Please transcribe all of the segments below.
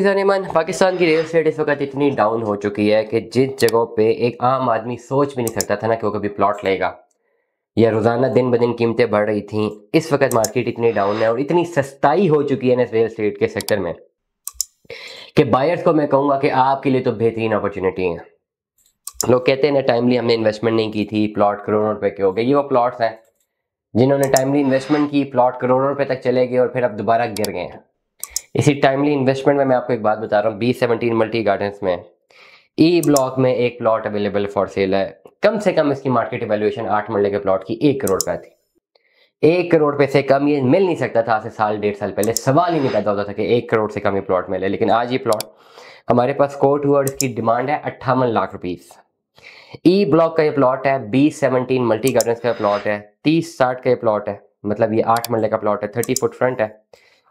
जानेमान पाकिस्तान की real estate इस वक्त इतनी डाउन हो चुकी है कि जिस जगहों पे एक आम आदमी सोच भी नहीं सकता था ना कि वो कभी प्लॉट लेगा या रोज़ाना दिन ब दिन कीमतें बढ़ रही थी इस वक्त मार्केट इतनी डाउन है और इतनी सस्ताई हो चुकी है ना इस रियल स्टेट के सेक्टर में कि बायर्स को मैं कहूँगा कि आपके लिए तो बेहतरीन अपॉर्चुनिटी है लोग कहते हैं ना टाइमली हमने इन्वेस्टमेंट नहीं की थी प्लॉट करोड़ों रुपये के हो गए ये वो प्लॉट्स हैं जिन्होंने टाइमली इन्वेस्टमेंट की प्लॉट करोड़ों रुपये तक चले गए और फिर अब दोबारा गिर गए हैं इसी टाइमली इन्वेस्टमेंट में मैं आपको एक बात बता रहा हूँ बी सेवनटीन मल्टी गार्डन में ई e ब्लॉक में एक प्लॉट अवेलेबल फॉर सेल है कम से कम इसकी मार्केट वैल्यूएशन आठ मरले के प्लॉट की एक करोड़ का थी एक करोड़ पे से कम ये मिल नहीं सकता था आज से साल डेढ़ साल पहले सवाल ही नहीं पैदा होता था कि एक करोड़ से कम ये प्लॉट मिले लेकिन आज ये प्लॉट हमारे पास कोर्ट हुआ और इसकी डिमांड है अट्ठावन lakh rupees E e block का ये प्लॉट है बी सेवनटीन मल्टी गार्डन का प्लॉट है तीस साठ का ये प्लॉट है मतलब ये आठ मरले का प्लॉट है थर्टी फुट फ्रंट है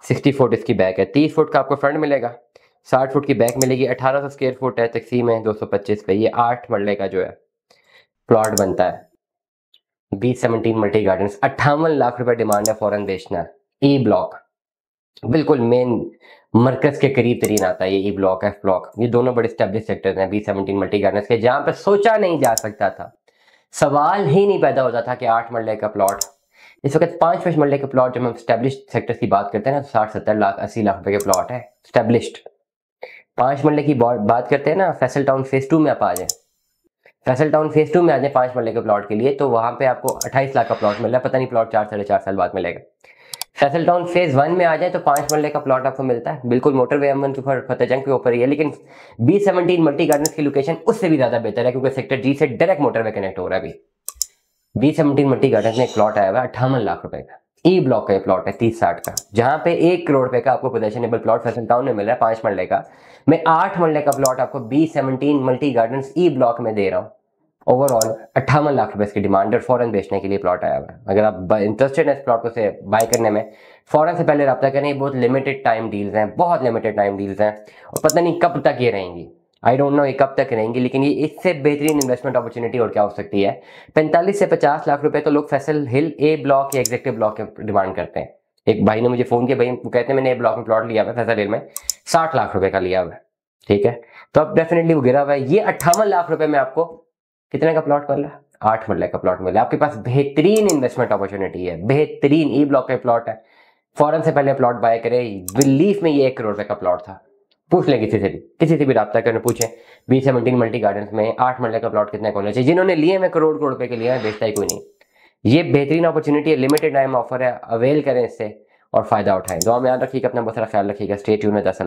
सिक्सटी फुट इसकी बैक है तीस फुट का आपको फ्रंट मिलेगा साठ फुट की बैक मिलेगी अठारह सौ स्क्वेयर फुट है तकसीम है दो सौ पच्चीस पे ये आठ मरले का जो है प्लॉट बनता है बी सेवनटीन मल्टी गार्डन अट्ठावन लाख रुपए डिमांड है फॉरन बेचना ई ब्लॉक बिल्कुल मेन मरकज के करीब तरीन आता है ये ई ब्लॉक एफ ब्लॉक ये दोनों बड़े स्टेब्लिश सेक्टर हैं बी सेवनटीन मल्टी गार्डन के जहाँ पे सोचा नहीं जा सकता था सवाल ही नहीं पैदा होता था कि आठ मरले का प्लॉट इस वक्त पांच पांच पचमल्ले के प्लॉट जब हम स्टेब्लिश सेक्टर की बात करते हैं ना तो साठ सत्तर लाख अस्सी लाख रुपए के प्लॉट है स्टेब्लिश पांच मल्ले की बात करते हैं ना फैसल टाउन फेज टू में आप आ जाए फैसल टाउन फेज टू में आ जाए पांच मल्ले के प्लॉट के लिए तो वहां पे आपको अट्ठाईस लाख का प्लॉट मिल रहा है पता नहीं प्लॉट चार साढ़े चार साल बाद मिलेगा फैसल टाउन फेज वन में आ जाए तो पांच मल्ले का प्लॉट आपको मिलता है बिल्कुल मोटर वे अमन फतेहजंग के ऊपर ही है लेकिन बी सेवनटीन मल्टी गार्डन की लोकेशन उससे भी ज्यादा बेहतर है क्योंकि सेक्टर जी से डायरेक्ट मोटरवे कनेक्ट हो रहा है अभी बी सेवनटीन मट्टी गार्डन में एक प्लॉट आया हुआ है अट्ठावन लाख रुपए का ई e ब्लॉक का प्लॉट है तीस साठ का जहां पे एक करोड़ रुपए का आपको पोजेशनेबल प्लॉट फैसल टाउन में मिल रहा है पांच मरले का मैं आठ मरले का प्लॉट आपको B seventeen multi garden E block में दे रहा हूँ ओवरऑल अट्ठावन लाख रुपए इसकी डिमांड और फॉरन बेचने के लिए प्लॉट आया हुआ है अगर आप इंटरेस्टेड हैं इस प्लॉट को से बाय करने में फॉरन से पहले रब्ता करें बहुत लिमिटेड टाइम डील्स हैं बहुत लिमिटेड टाइम डील्स हैं और पता नहीं कब तक ये रहेंगी आई डोंट नो ये कब तक रहेंगी लेकिन ये इससे बेहतरीन इन्वेस्टमेंट अपॉर्चुनिटी और क्या हो सकती है 45 से 50 लाख रुपए तो लोग फैसल हिल ए ब्लॉक या एग्जेक्टिव ब्लॉक के डिमांड करते हैं एक भाई ने मुझे फोन किया भाई कहते हैं मैंने ए ब्लॉक में प्लॉट लिया हुआ फैसल हिल में साठ लाख रुपए का लिया हुआ ठीक है तो अब डेफिनेटली वो गिरा हुआ है ये अट्ठावन लाख रुपए में आपको कितने का प्लॉट मिल रहा है आठ मरल का प्लॉट मिला आपके पास बेहतरीन इन्वेस्टमेंट अपॉर्चुनिटी है बेहतरीन ई ब्लॉक का प्लॉट है फॉरन से पहले प्लॉट बाय करे बिलीफ में ये एक करोड़ रुपए का प्लॉट था पूछ लें किसी से भी किसी से भी रब्ता करने पूछें बी सेवनटीन मल्टी गार्डन में आठ मरल का प्लॉट कितने कॉलेज चाहिए जिन्होंने लिए मैं करोड़ करोड़ रुपए के लिए बेचता ही कोई नहीं ये बेहतरीन अपॉर्चुनिटी है लिमिटेड टाइम ऑफर है अवेल करें इससे और फायदा उठाएं दुआ में याद रखिएगा अपना बहुत सारा ख्याल रखिएगा स्टेट यून में दस